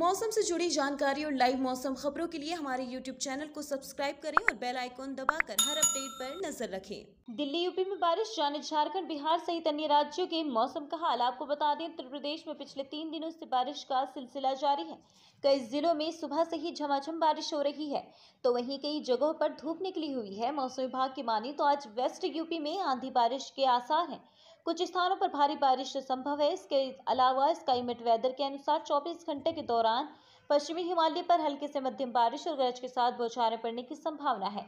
मौसम से जुड़ी जानकारी और लाइव मौसम खबरों के लिए हमारे यूट्यूब चैनल को सब्सक्राइब करें और बेल आइकॉन दबाकर हर अपडेट पर नजर रखें दिल्ली यूपी में बारिश जाने झारखंड बिहार सहित अन्य राज्यों के मौसम का हाल आपको बता दें उत्तर प्रदेश में पिछले तीन दिनों से बारिश का सिलसिला जारी है कई जिलों में सुबह से ही झमाझम बारिश हो रही है तो वहीं कई जगहों पर धूप निकली हुई है मौसम विभाग की माने तो आज वेस्ट यूपी में आंधी बारिश के आसार हैं कुछ स्थानों पर भारी बारिश संभव है इसके अलावा स्काई मेट वेदर के अनुसार 24 घंटे के दौरान पश्चिमी हिमालय पर हल्के से मध्यम बारिश और गरज के साथ बौछारें पड़ने की संभावना है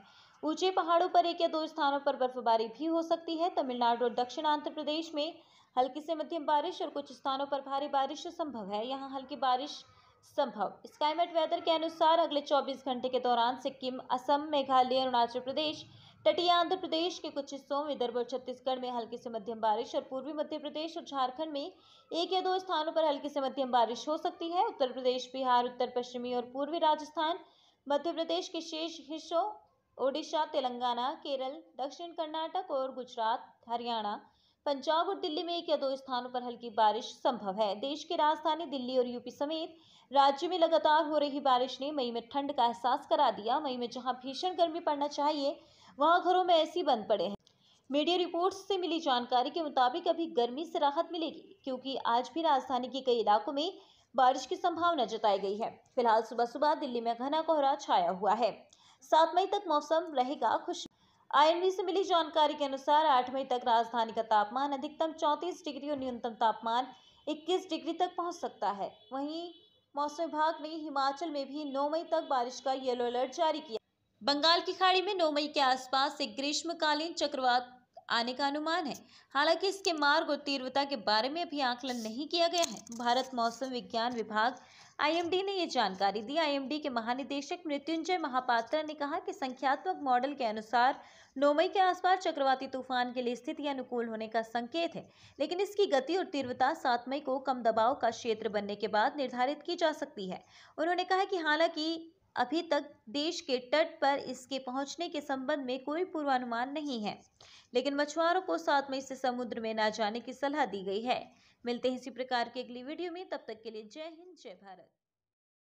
ऊंचे पहाड़ों पर एक या दो स्थानों पर बर्फबारी भी हो सकती है तमिलनाडु और दक्षिण आंध्र प्रदेश में हल्की से मध्यम बारिश और कुछ स्थानों पर भारी बारिश संभव है यहाँ हल्की बारिश संभव स्काईमेट वेदर के अनुसार अगले 24 घंटे के दौरान सिक्किम असम मेघालय अरुणाचल प्रदेश तटीय आंध्र प्रदेश के कुछ हिस्सों विदर्भ और छत्तीसगढ़ में हल्की से मध्यम बारिश और पूर्वी मध्य प्रदेश और झारखंड में एक या दो स्थानों पर हल्की से मध्यम बारिश हो सकती है उत्तर प्रदेश बिहार उत्तर पश्चिमी और पूर्वी राजस्थान मध्य प्रदेश के शेष हिस्सों ओडिशा तेलंगाना केरल दक्षिण कर्नाटक और गुजरात हरियाणा पंजाब और दिल्ली में एक या दो स्थानों पर हल्की बारिश संभव है देश की राजधानी दिल्ली और यूपी समेत राज्य में लगातार हो रही बारिश ने मई में ठंड का एहसास करा दिया मई में जहां भीषण गर्मी पड़ना चाहिए वहाँ घरों में ऐसी बंद पड़े हैं मीडिया रिपोर्ट्स से मिली जानकारी के मुताबिक अभी गर्मी से राहत मिलेगी क्योंकि आज भी राजधानी के कई इलाकों में बारिश की संभावना जताई गई है फिलहाल सुबह सुबह दिल्ली में घना कोहरा छाया हुआ है सात मई तक मौसम रहेगा खुश आईएमडी से मिली जानकारी के अनुसार आठ मई तक राजधानी का तापमान अधिकतम चौंतीस डिग्री और न्यूनतम तापमान इक्कीस डिग्री तक पहुँच सकता है वहीं मौसम विभाग ने हिमाचल में भी नौ मई तक बारिश का येलो अलर्ट जारी किया बंगाल की खाड़ी में 9 मई के आसपास एक ग्रीष्मकालीन चक्रवात आने का अनुमान है हालांकि इसके मार्ग और तीव्रता के बारे में अभी आकलन नहीं किया गया है भारत मौसम विज्ञान विभाग आईएमडी ने ये जानकारी दी आईएमडी के महानिदेशक मृत्युंजय महापात्रा ने कहा कि संख्यात्मक मॉडल के अनुसार नौ मई के आसपास चक्रवाती तूफान के लिए स्थिति अनुकूल होने का संकेत है लेकिन इसकी गति और तीव्रता सात मई को कम दबाव का क्षेत्र बनने के बाद निर्धारित की जा सकती है उन्होंने कहा कि हालांकि अभी तक देश के तट पर इसके पहुंचने के संबंध में कोई पूर्वानुमान नहीं है लेकिन मछुआरों को सात मई से समुद्र में न जाने की सलाह दी गई है मिलते हैं इसी प्रकार के अगली वीडियो में तब तक के लिए जय हिंद जय भारत